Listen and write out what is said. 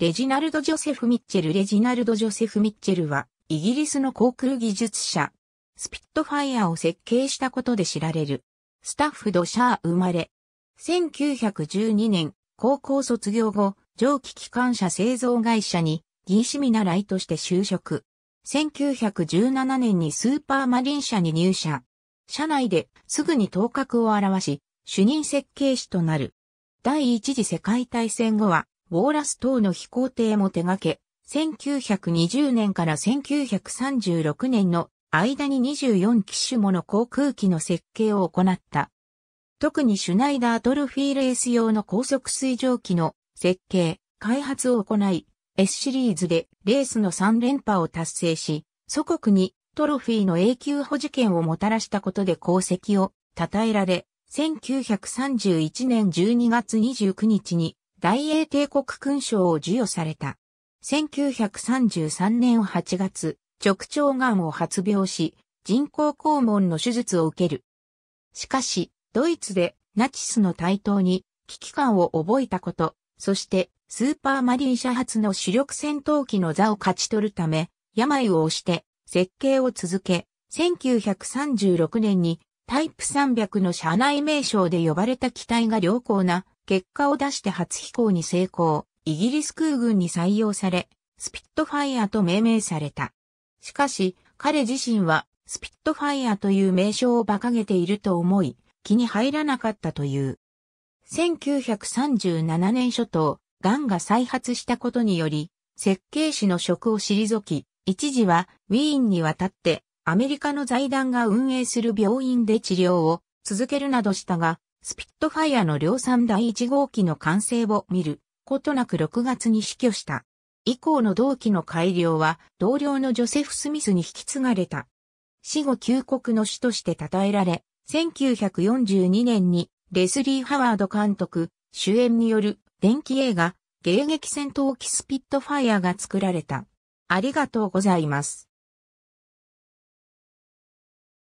レジナルド・ジョセフ・ミッチェルレジナルド・ジョセフ・ミッチェルは、イギリスの航空技術者、スピットファイアを設計したことで知られる、スタッフド・シャー生まれ。1912年、高校卒業後、蒸気機関車製造会社に、技師見習いとして就職。1917年にスーパーマリン社に入社。社内ですぐに頭角を現し、主任設計士となる。第一次世界大戦後はウォーラス等の飛行艇も手掛け、1920年から1936年の間に24機種もの航空機の設計を行った。特にシュナイダートルフィーレース用の高速水蒸気の設計、開発を行い、S シリーズでレースの3連覇を達成し、祖国にトロフィーの永久保持権をもたらしたことで功績を称えられ、1931年12月29日に大英帝国勲章を授与された。1933年8月、直腸がんを発病し、人工肛門の手術を受ける。しかし、ドイツでナチスの台頭に危機感を覚えたこと、そしてスーパーマリン社発の主力戦闘機の座を勝ち取るため、病を押して設計を続け、1936年にタイプ300の社内名称で呼ばれた機体が良好な結果を出して初飛行に成功、イギリス空軍に採用され、スピットファイアと命名された。しかし、彼自身は、スピットファイアという名称を馬鹿げていると思い、気に入らなかったという。1937年初頭、癌が再発したことにより、設計士の職を退き、一時はウィーンに渡ってアメリカの財団が運営する病院で治療を続けるなどしたが、スピットファイアの量産第1号機の完成を見ることなく6月に死去した。以降の同期の改良は同僚のジョセフ・スミスに引き継がれた。死後旧国の死として称えられ、1942年にレスリー・ハワード監督、主演による電気映画、迎撃戦闘機スピットファイアが作られた。ありがとうございます。